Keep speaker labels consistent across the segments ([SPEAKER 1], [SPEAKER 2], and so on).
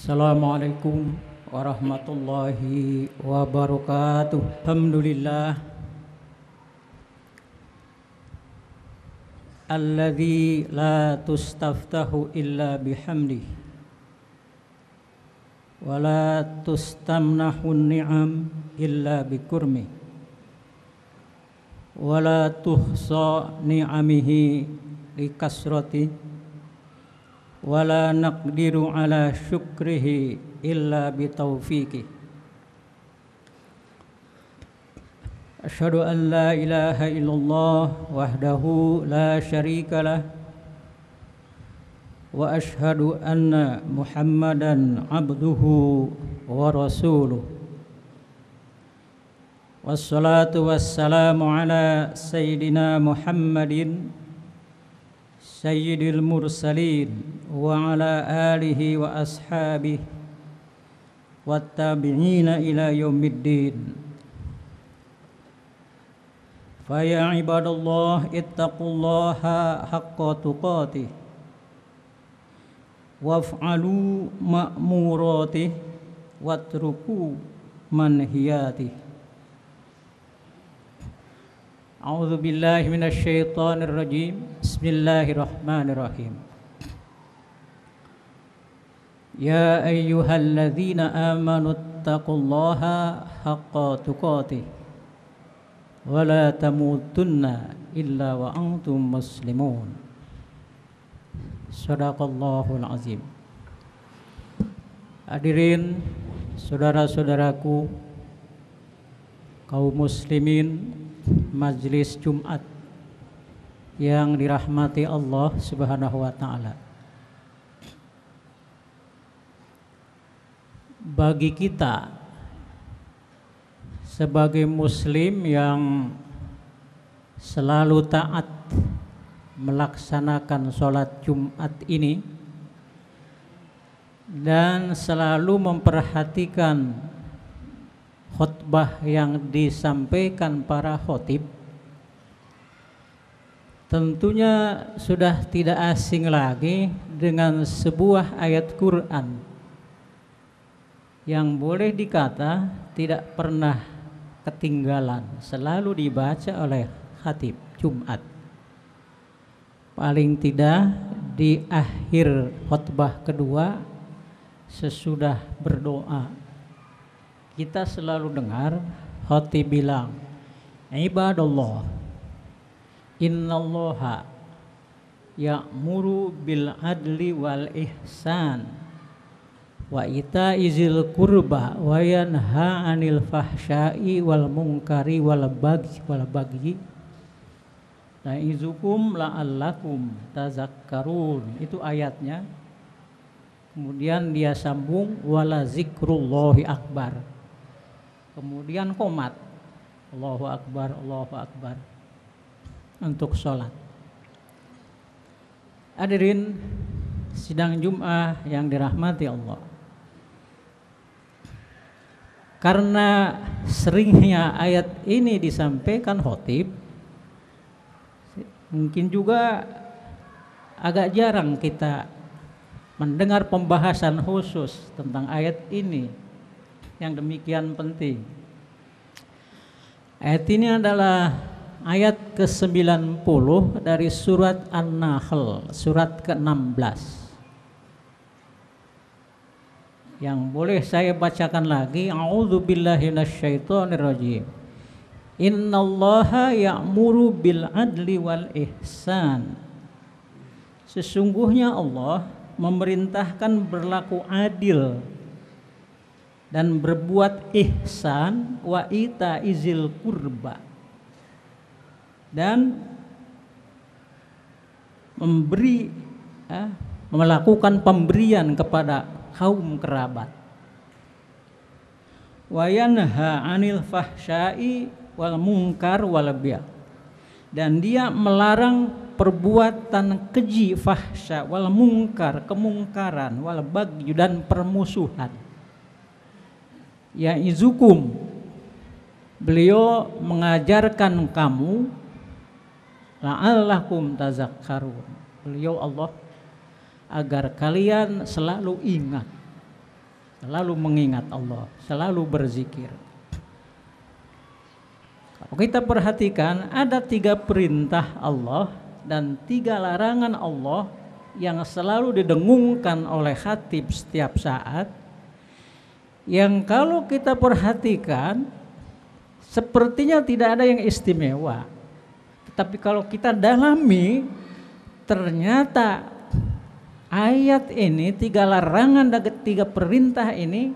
[SPEAKER 1] Assalamualaikum warahmatullahi wabarakatuh. Alhamdulillah. Alladhi la tustaftahu illa bihamdih. Wa la tustamnahu ni'am illa bikurmih. Wa la tuhsa ni'amihi likasratih wala naqdiru ala syukrihi illa bitawfiqih Asyhadu an la ilaha illallah wahdahu la syarika wa asyhadu anna muhammadan abduhu wa rasuluh Wassalatu wassalamu ala sayyidina muhammadin sayyidil mursalin وعلى آله وأصحابه والتابعين إلى يوم الدين فيا عباد الله اتقوا الله حق تقاته وافعلوا مأموراته واتركوا منهياته أعوذ بالله من الشيطان الرجيم بسم الله الرحمن الرحيم يا أيها الذين آمنوا اتقوا الله حق تقاته ولا تموتن إلا وأنتم مسلمون صدق الله العظيم Hadirin saudara-saudaraku kaum muslimin majlis Jumat yang dirahmati Allah Subhanahu wa taala. bagi kita sebagai muslim yang selalu taat melaksanakan sholat Jumat ini dan selalu memperhatikan khutbah yang disampaikan para khotib tentunya sudah tidak asing lagi dengan sebuah ayat Quran yang boleh dikata tidak pernah ketinggalan selalu dibaca oleh khatib Jumat paling tidak di akhir khutbah kedua sesudah berdoa kita selalu dengar khatib bilang ibadallah innallaha ya'muru bil adli wal ihsan wa ita izil kurba wa yanha anil fahsyai wal mungkari wal bagi wal bagi nah izukum allakum tazakkarun itu ayatnya kemudian dia sambung wala zikrullahi akbar kemudian komat Allahu akbar Allahu akbar untuk sholat hadirin sidang Jum'ah yang dirahmati Allah karena seringnya ayat ini disampaikan khotib mungkin juga agak jarang kita mendengar pembahasan khusus tentang ayat ini yang demikian penting ayat ini adalah ayat ke-90 dari surat An-Nahl surat ke-16 yang boleh saya bacakan lagi, Billahi a'udzubillahi Innallaha ya'muru bil adli wal ihsan. Sesungguhnya Allah memerintahkan berlaku adil dan berbuat ihsan wa ita izil kurba dan memberi eh, melakukan pemberian kepada kaum kerabat. Wayanha anil fahsyai wal mungkar wal Dan dia melarang perbuatan keji fahsya wal mungkar, kemungkaran wal bagyu dan permusuhan. Ya izukum. Beliau mengajarkan kamu la'allakum tazakkarun. Beliau Allah agar kalian selalu ingat, selalu mengingat Allah, selalu berzikir. Kalau kita perhatikan ada tiga perintah Allah dan tiga larangan Allah yang selalu didengungkan oleh khatib setiap saat yang kalau kita perhatikan sepertinya tidak ada yang istimewa tetapi kalau kita dalami ternyata ayat ini, tiga larangan dan tiga perintah ini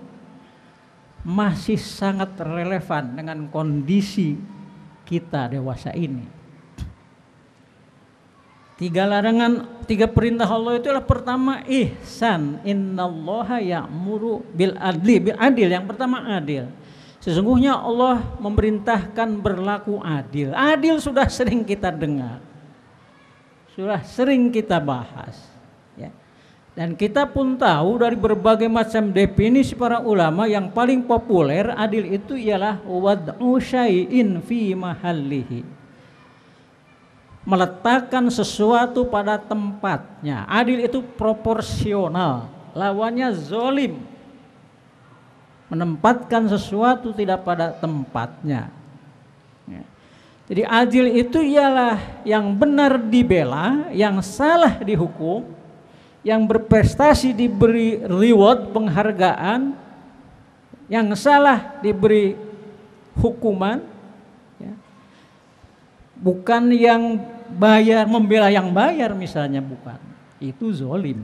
[SPEAKER 1] masih sangat relevan dengan kondisi kita dewasa ini. Tiga larangan, tiga perintah Allah itu adalah pertama ihsan, innallaha ya'muru bil adli, bil adil. Yang pertama adil. Sesungguhnya Allah memerintahkan berlaku adil. Adil sudah sering kita dengar. Sudah sering kita bahas. Ya. Dan kita pun tahu dari berbagai macam definisi para ulama yang paling populer adil itu ialah wad'u syai'in fi mahallihi. Meletakkan sesuatu pada tempatnya. Adil itu proporsional. Lawannya zolim. Menempatkan sesuatu tidak pada tempatnya. Ya. Jadi adil itu ialah yang benar dibela, yang salah dihukum, yang berprestasi diberi reward penghargaan, yang salah diberi hukuman, ya. bukan yang bayar membela yang bayar misalnya bukan, itu zolim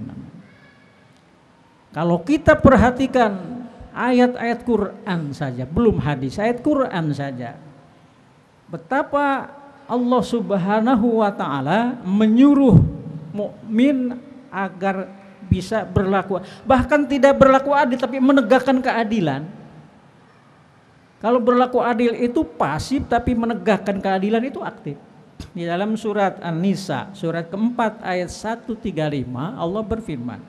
[SPEAKER 1] Kalau kita perhatikan ayat-ayat Quran saja, belum hadis, ayat Quran saja. Betapa Allah Subhanahu wa taala menyuruh mukmin agar bisa berlaku. Bahkan tidak berlaku adil tapi menegakkan keadilan. Kalau berlaku adil itu pasif tapi menegakkan keadilan itu aktif. Di dalam surat An-Nisa, surat keempat ayat 135 Allah berfirman.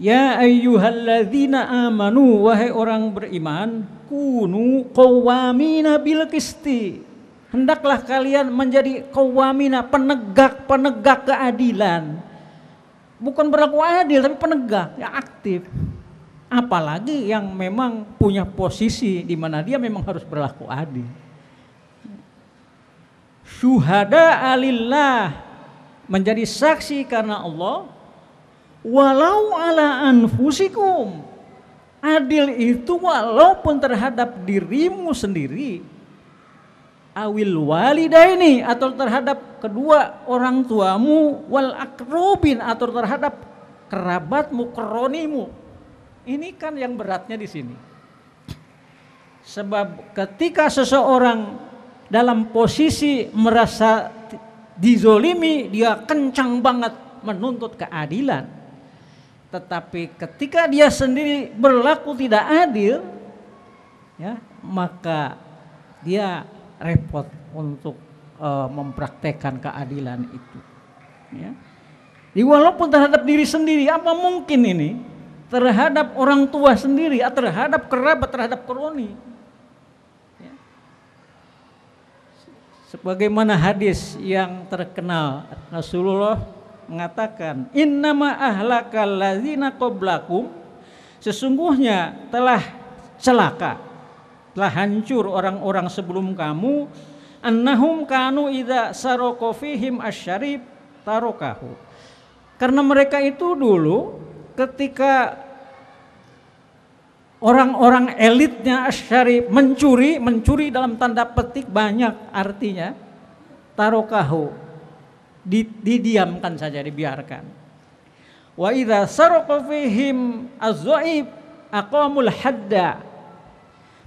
[SPEAKER 1] Ya ayyuhalladzina amanu wahai orang beriman kunu qawamina bil qisti Hendaklah kalian menjadi kawamina, penegak-penegak keadilan. Bukan berlaku adil, tapi penegak, ya aktif. Apalagi yang memang punya posisi di mana dia memang harus berlaku adil. Syuhada alillah menjadi saksi karena Allah walau ala anfusikum adil itu walaupun terhadap dirimu sendiri awil walidaini atau terhadap kedua orang tuamu wal akrobin atau terhadap kerabatmu kronimu ini kan yang beratnya di sini sebab ketika seseorang dalam posisi merasa dizolimi dia kencang banget menuntut keadilan tetapi ketika dia sendiri berlaku tidak adil ya maka dia repot untuk uh, mempraktekkan keadilan itu. Ya. Jadi walaupun terhadap diri sendiri, apa mungkin ini terhadap orang tua sendiri, atau ah, terhadap kerabat, terhadap kroni. Ya. Sebagaimana hadis yang terkenal Rasulullah mengatakan, Innama ahlakal lazina qoblakum, sesungguhnya telah celaka telah hancur orang-orang sebelum kamu annahum kanu idza saroko fihim asyarib tarokahu karena mereka itu dulu ketika orang-orang elitnya asyarib mencuri mencuri dalam tanda petik banyak artinya tarokahu didiamkan saja dibiarkan wa idza saroko fihim azzaib aqamul hadda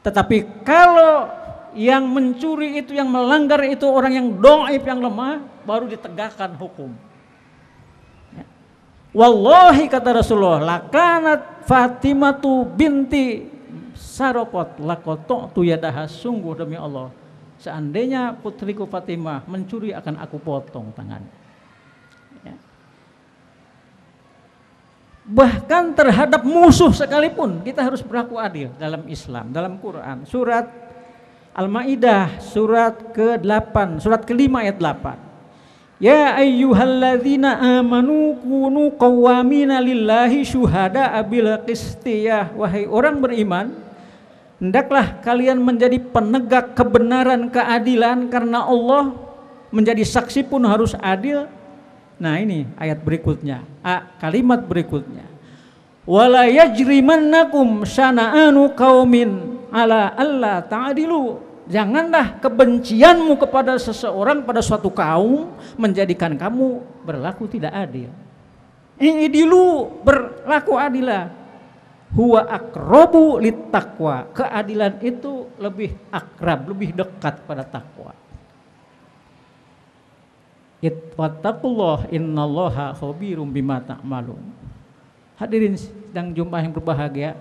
[SPEAKER 1] tetapi kalau yang mencuri itu, yang melanggar itu orang yang doaib, yang lemah, baru ditegakkan hukum. Ya. Wallahi kata Rasulullah, lakanat Fatimatu binti sarokot lakotok tu yadaha sungguh demi Allah. Seandainya putriku Fatimah mencuri akan aku potong tangannya. bahkan terhadap musuh sekalipun kita harus berlaku adil dalam Islam, dalam Quran. Surat Al-Maidah surat ke-8, surat ke-5 ayat 8. Ya ayyuhalladzina amanu kunu qawwamina lillahi syuhada abil qisti ya wahai orang beriman hendaklah kalian menjadi penegak kebenaran keadilan karena Allah menjadi saksi pun harus adil Nah ini ayat berikutnya, ah, kalimat berikutnya. Wala yajrimannakum kaumin ala Allah ta'adilu. Janganlah kebencianmu kepada seseorang pada suatu kaum menjadikan kamu berlaku tidak adil. Ini berlaku adilah. Huwa akrobu litakwa. Keadilan itu lebih akrab, lebih dekat pada takwa. Ittaqullah innallaha khabirum bima ta'malun. Hadirin sedang jumpa yang berbahagia.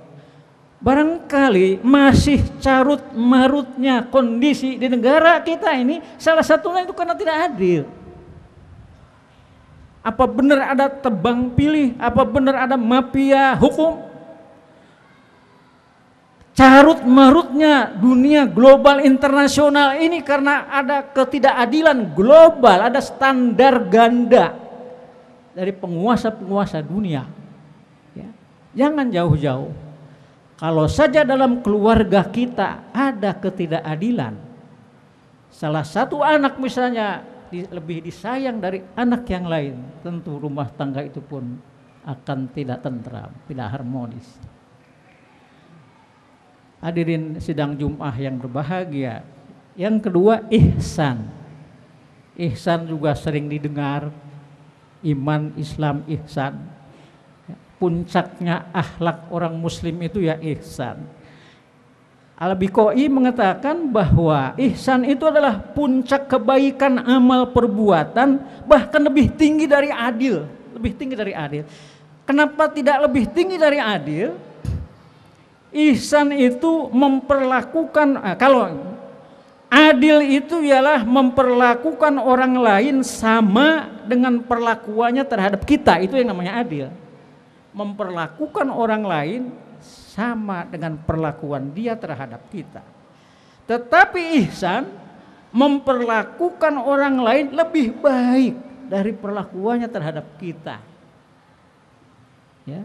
[SPEAKER 1] Barangkali masih carut marutnya kondisi di negara kita ini salah satunya itu karena tidak adil. Apa benar ada tebang pilih? Apa benar ada mafia hukum? carut marutnya dunia global internasional ini karena ada ketidakadilan global, ada standar ganda dari penguasa-penguasa dunia. Ya. Jangan jauh-jauh. Kalau saja dalam keluarga kita ada ketidakadilan, salah satu anak misalnya lebih disayang dari anak yang lain, tentu rumah tangga itu pun akan tidak tentram, tidak harmonis hadirin sidang Jum'ah yang berbahagia. Yang kedua ihsan. Ihsan juga sering didengar. Iman, Islam, ihsan. Puncaknya akhlak orang muslim itu ya ihsan. Al-Bikoi mengatakan bahwa ihsan itu adalah puncak kebaikan amal perbuatan bahkan lebih tinggi dari adil. Lebih tinggi dari adil. Kenapa tidak lebih tinggi dari adil? Ihsan itu memperlakukan eh, kalau adil itu ialah memperlakukan orang lain sama dengan perlakuannya terhadap kita. Itu yang namanya adil. Memperlakukan orang lain sama dengan perlakuan dia terhadap kita. Tetapi ihsan memperlakukan orang lain lebih baik dari perlakuannya terhadap kita. Ya.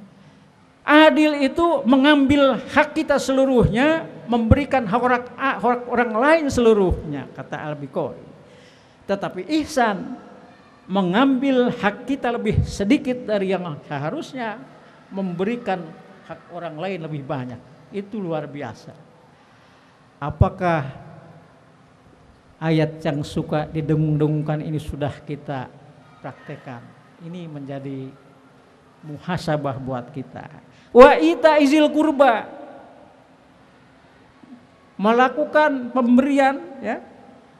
[SPEAKER 1] Adil itu mengambil hak kita seluruhnya, memberikan hak orang, ah, hak orang lain seluruhnya, kata Al-Bikori. Tetapi ihsan mengambil hak kita lebih sedikit dari yang seharusnya, memberikan hak orang lain lebih banyak. Itu luar biasa. Apakah ayat yang suka didengung-dengungkan ini sudah kita praktekkan? Ini menjadi muhasabah buat kita wa ita izil kurba melakukan pemberian ya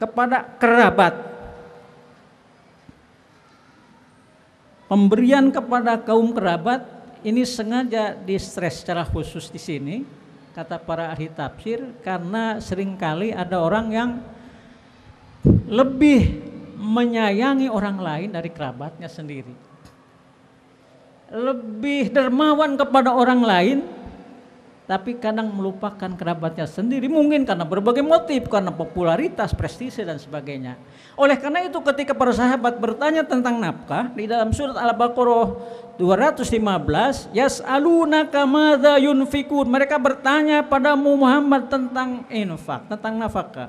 [SPEAKER 1] kepada kerabat pemberian kepada kaum kerabat ini sengaja di stres secara khusus di sini kata para ahli tafsir karena seringkali ada orang yang lebih menyayangi orang lain dari kerabatnya sendiri lebih dermawan kepada orang lain tapi kadang melupakan kerabatnya sendiri mungkin karena berbagai motif karena popularitas prestise dan sebagainya oleh karena itu ketika para sahabat bertanya tentang nafkah di dalam surat al-baqarah 215 yas'alunaka madza yunfikun mereka bertanya padamu Muhammad tentang infak tentang nafkah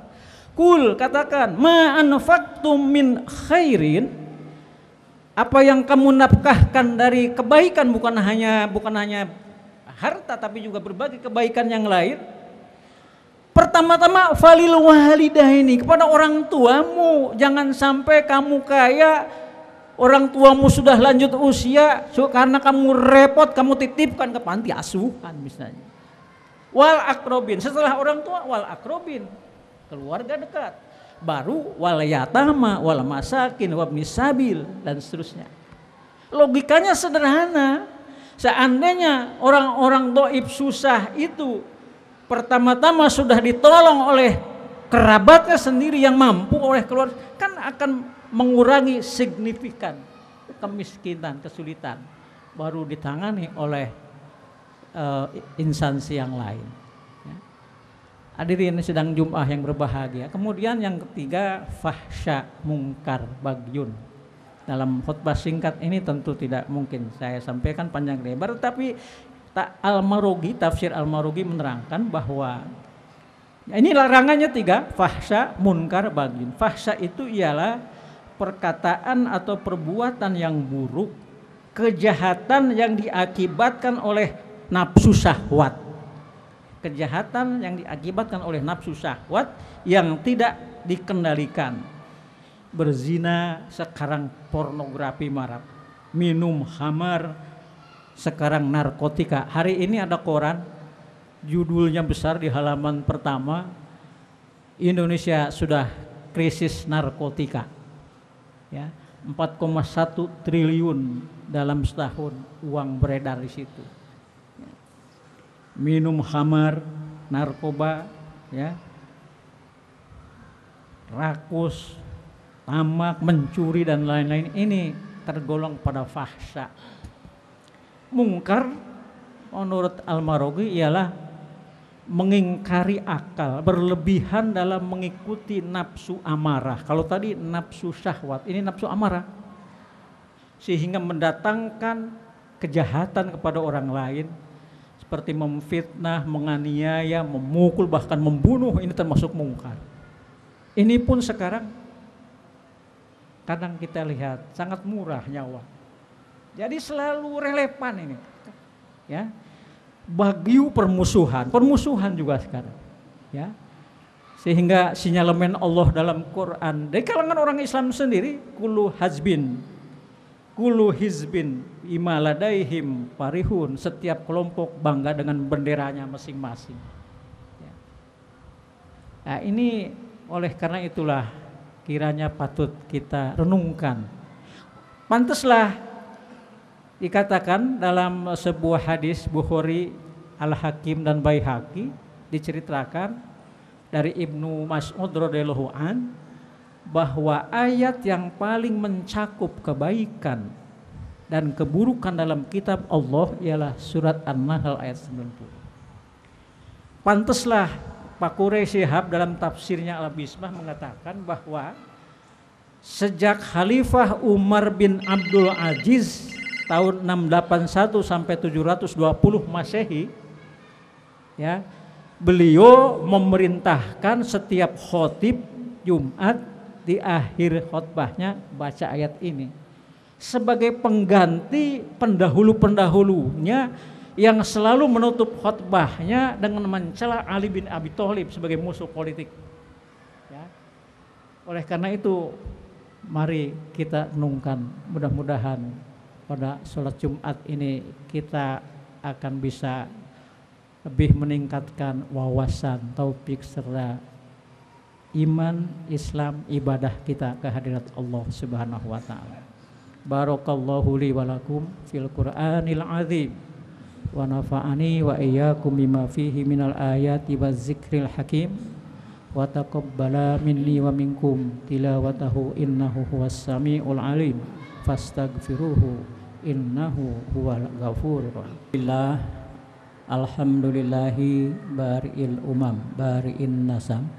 [SPEAKER 1] kul katakan ma anfaqtum min khairin apa yang kamu nafkahkan dari kebaikan bukan hanya bukan hanya harta tapi juga berbagai kebaikan yang lain. Pertama-tama falil walidah ini kepada orang tuamu jangan sampai kamu kaya orang tuamu sudah lanjut usia so, karena kamu repot kamu titipkan ke panti asuhan misalnya wal akrobin setelah orang tua wal akrobin keluarga dekat baru wal yatama wal masakin wabni sabil dan seterusnya logikanya sederhana seandainya orang-orang doib susah itu pertama-tama sudah ditolong oleh kerabatnya sendiri yang mampu oleh keluarga kan akan mengurangi signifikan kemiskinan kesulitan baru ditangani oleh uh, instansi yang lain Hadirin sedang Jum'ah yang berbahagia. Kemudian yang ketiga, fahsya mungkar bagyun. Dalam khutbah singkat ini tentu tidak mungkin saya sampaikan panjang lebar, tapi tak Al-Marugi, tafsir Al-Marugi menerangkan bahwa ini larangannya tiga, fahsya, munkar, bagyun. Fahsya itu ialah perkataan atau perbuatan yang buruk, kejahatan yang diakibatkan oleh nafsu syahwat kejahatan yang diakibatkan oleh nafsu syahwat yang tidak dikendalikan. Berzina sekarang pornografi marak, minum hamar sekarang narkotika. Hari ini ada koran judulnya besar di halaman pertama Indonesia sudah krisis narkotika. Ya, 4,1 triliun dalam setahun uang beredar di situ minum hamar, narkoba, ya, rakus, tamak, mencuri dan lain-lain ini tergolong pada fahsya. Mungkar menurut al marogi ialah mengingkari akal, berlebihan dalam mengikuti nafsu amarah. Kalau tadi nafsu syahwat, ini nafsu amarah. Sehingga mendatangkan kejahatan kepada orang lain, seperti memfitnah, menganiaya, memukul, bahkan membunuh, ini termasuk mungkar. Ini pun sekarang kadang kita lihat sangat murah nyawa. Jadi selalu relevan ini. Ya. Bagiu permusuhan, permusuhan juga sekarang. Ya. Sehingga sinyalemen Allah dalam Quran dari kalangan orang Islam sendiri, kulu hazbin, kulu hizbin, imaladaihim parihun setiap kelompok bangga dengan benderanya masing-masing ya. nah, ini oleh karena itulah kiranya patut kita renungkan pantaslah dikatakan dalam sebuah hadis Bukhari Al-Hakim dan Baihaqi diceritakan dari Ibnu Mas'ud radhiyallahu an bahwa ayat yang paling mencakup kebaikan dan keburukan dalam kitab Allah ialah surat An-Nahl ayat 90. Pantaslah Pak Quraish Syihab dalam tafsirnya Al-Bismah mengatakan bahwa sejak Khalifah Umar bin Abdul Aziz tahun 681 sampai 720 Masehi ya beliau memerintahkan setiap khotib Jumat di akhir khotbahnya baca ayat ini sebagai pengganti pendahulu-pendahulunya yang selalu menutup khotbahnya dengan mencela Ali bin Abi Thalib sebagai musuh politik. Ya. Oleh karena itu, mari kita renungkan mudah-mudahan pada sholat Jumat ini kita akan bisa lebih meningkatkan wawasan, taufik serta iman, Islam, ibadah kita kehadirat Allah Subhanahu wa taala. Barakallahu li walakum fil Qur'anil azim wa nafa'ani wa iyyakum bima fihi minal ayati waz zikril hakim wa taqabbala minni wa minkum tilawatahu innahu huwas samiul alim fastaghfiruhu innahu huwal ghafurur Billah Alhamdulillahi baril umam barin nasam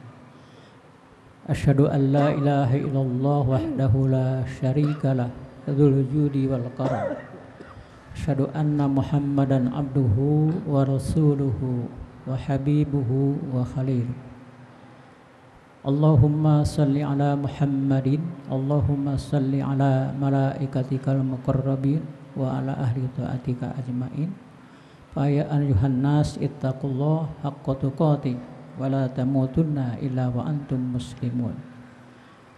[SPEAKER 1] Asyhadu an la ilaha illallah wahdahu la syarika Dhul Judi wal Karam Asyadu anna Muhammadan abduhu wa rasuluhu wa habibuhu wa khalil Allahumma salli ala Muhammadin Allahumma salli ala malaikatikal muqarrabin wa ala ahli ta'atika ajmain Faya ayuhan nas ittaqullah haqqa tuqati wa la tamutunna illa wa antum muslimun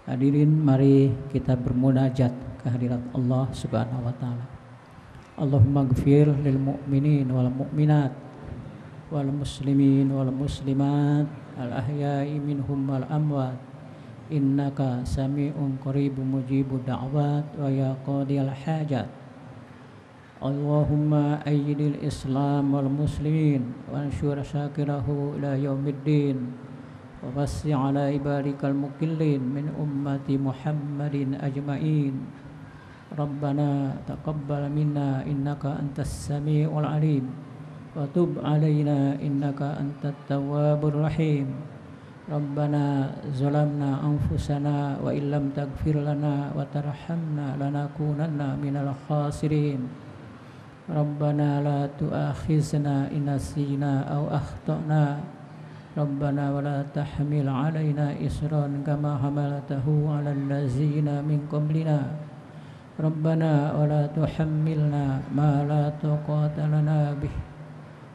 [SPEAKER 1] Hadirin mari kita bermunajat kehadirat Allah Subhanahu wa taala. Allahumma gfir lil mu'minin wal mu'minat wal muslimin wal muslimat al ahya'i minhum wal amwat innaka sami'un qaribun mujibu da'wat wa ya qadiyal hajat Allahumma ayyidil islam wal muslimin wa anshur syakirahu ila yaumiddin ووسع على عبادك المكلين من أمة محمد أجمعين Rabbana taqabbal minna innaka antas sami'ul alim wa tub inna innaka antat tawwabur rahim Rabbana zalamna anfusana wa illam taghfir lana wa tarhamna lanakunanna minal khasirin Rabbana la tu'akhizna inasina aw akhtana Rabbana wa la tahmil 'alaina isran kama hamaltahu 'alan nazina min qablina Rabbana wa la tuhammilna ma la tuqata lana bih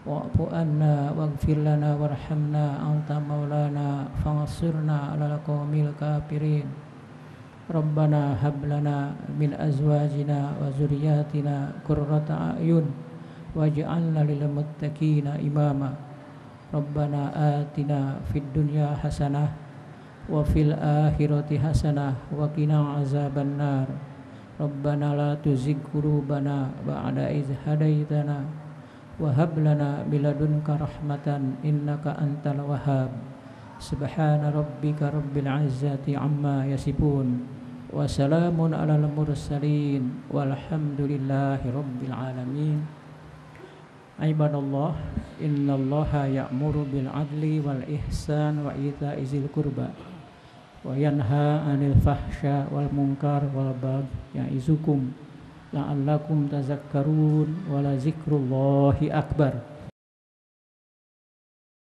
[SPEAKER 1] Wa'fu anna waghfir warhamna anta maulana Fangasirna ala qawmil Rabbana hablana min azwajina wa zuriyatina kurrata a'yun Waj'alna imama Rabbana atina fid hasanah Wa fil akhirati hasanah Wa kina azabannar Rabbana la tuzigh qulubana ba'da idh hadaytana wa hab lana min ladunka rahmatan innaka antal wahhab subhana rabbika rabbil izzati amma yasifun wa salamun 'alal mursalin walhamdulillahi rabbil alamin ibadallah innallaha ya'muru bil 'adli wal ihsan wa ita'izil qurba wa yanha 'anil fahsya wal munkar wal bagh ya izukum la'allakum tadhakkarun wa la zikrullahi akbar